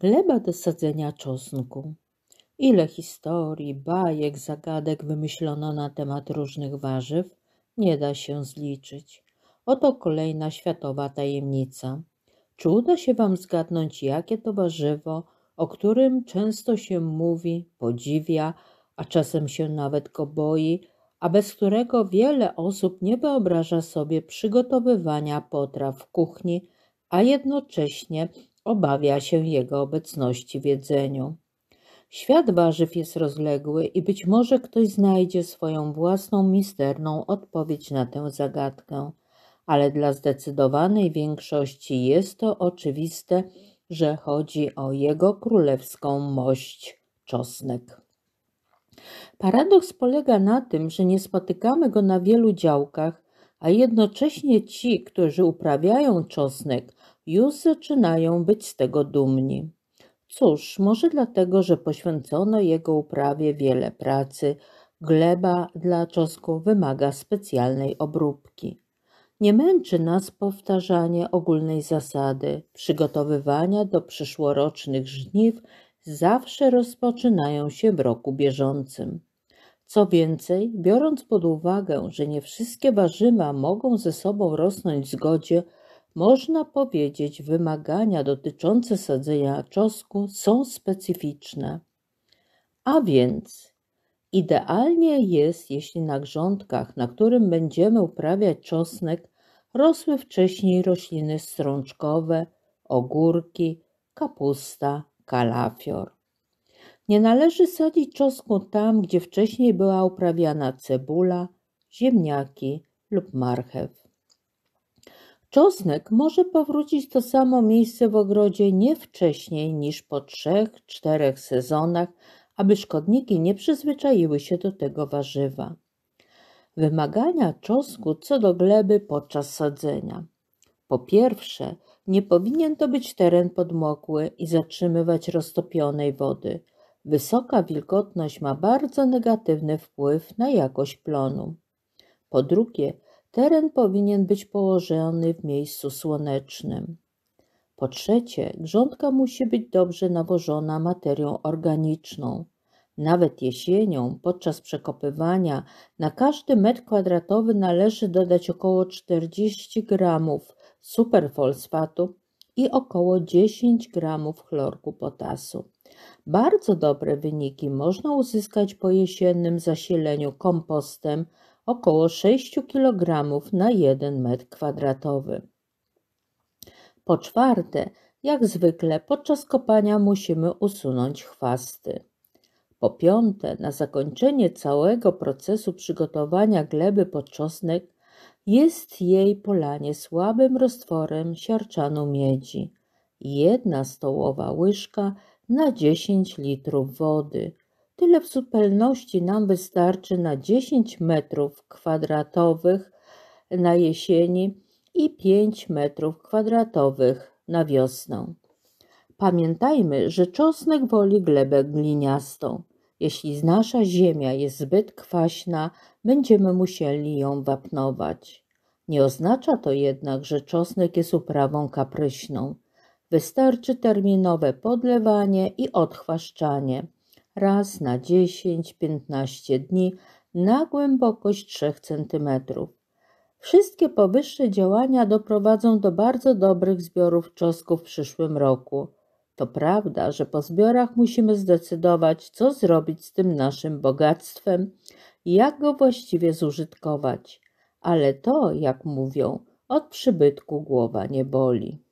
gleba do sadzenia czosnku. Ile historii, bajek, zagadek wymyślono na temat różnych warzyw, nie da się zliczyć. Oto kolejna światowa tajemnica. Czy uda się Wam zgadnąć, jakie to warzywo, o którym często się mówi, podziwia, a czasem się nawet go boi, a bez którego wiele osób nie wyobraża sobie przygotowywania potraw w kuchni, a jednocześnie obawia się jego obecności w jedzeniu. Świat warzyw jest rozległy i być może ktoś znajdzie swoją własną misterną odpowiedź na tę zagadkę, ale dla zdecydowanej większości jest to oczywiste, że chodzi o jego królewską mość czosnek. Paradoks polega na tym, że nie spotykamy go na wielu działkach, a jednocześnie ci, którzy uprawiają czosnek, już zaczynają być z tego dumni. Cóż, może dlatego, że poświęcono jego uprawie wiele pracy, gleba dla czosku wymaga specjalnej obróbki. Nie męczy nas powtarzanie ogólnej zasady. Przygotowywania do przyszłorocznych żniw zawsze rozpoczynają się w roku bieżącym. Co więcej, biorąc pod uwagę, że nie wszystkie warzywa mogą ze sobą rosnąć w zgodzie, można powiedzieć, wymagania dotyczące sadzenia czosku są specyficzne. A więc idealnie jest, jeśli na grządkach, na którym będziemy uprawiać czosnek, rosły wcześniej rośliny strączkowe, ogórki, kapusta, kalafior. Nie należy sadzić czosnku tam, gdzie wcześniej była uprawiana cebula, ziemniaki lub marchew. Czosnek może powrócić to samo miejsce w ogrodzie nie wcześniej niż po trzech, czterech sezonach, aby szkodniki nie przyzwyczaiły się do tego warzywa. Wymagania czosnku co do gleby podczas sadzenia. Po pierwsze, nie powinien to być teren podmokły i zatrzymywać roztopionej wody – Wysoka wilgotność ma bardzo negatywny wpływ na jakość plonu. Po drugie, teren powinien być położony w miejscu słonecznym. Po trzecie, grządka musi być dobrze nawożona materią organiczną. Nawet jesienią, podczas przekopywania, na każdy metr kwadratowy należy dodać około 40 gramów superfosfatu i około 10 gramów chlorku potasu. Bardzo dobre wyniki można uzyskać po jesiennym zasileniu kompostem około 6 kg na 1 m2. Po czwarte, jak zwykle podczas kopania musimy usunąć chwasty. Po piąte, na zakończenie całego procesu przygotowania gleby pod czosnek jest jej polanie słabym roztworem siarczanu miedzi. Jedna stołowa łyżka na 10 litrów wody. Tyle w zupełności nam wystarczy na 10 metrów kwadratowych na jesieni i 5 metrów kwadratowych na wiosnę. Pamiętajmy, że czosnek woli glebę gliniastą. Jeśli nasza ziemia jest zbyt kwaśna, będziemy musieli ją wapnować. Nie oznacza to jednak, że czosnek jest uprawą kapryśną. Wystarczy terminowe podlewanie i odchwaszczanie raz na 10-15 dni na głębokość 3 cm. Wszystkie powyższe działania doprowadzą do bardzo dobrych zbiorów czosnku w przyszłym roku. To prawda, że po zbiorach musimy zdecydować, co zrobić z tym naszym bogactwem i jak go właściwie zużytkować. Ale to, jak mówią, od przybytku głowa nie boli.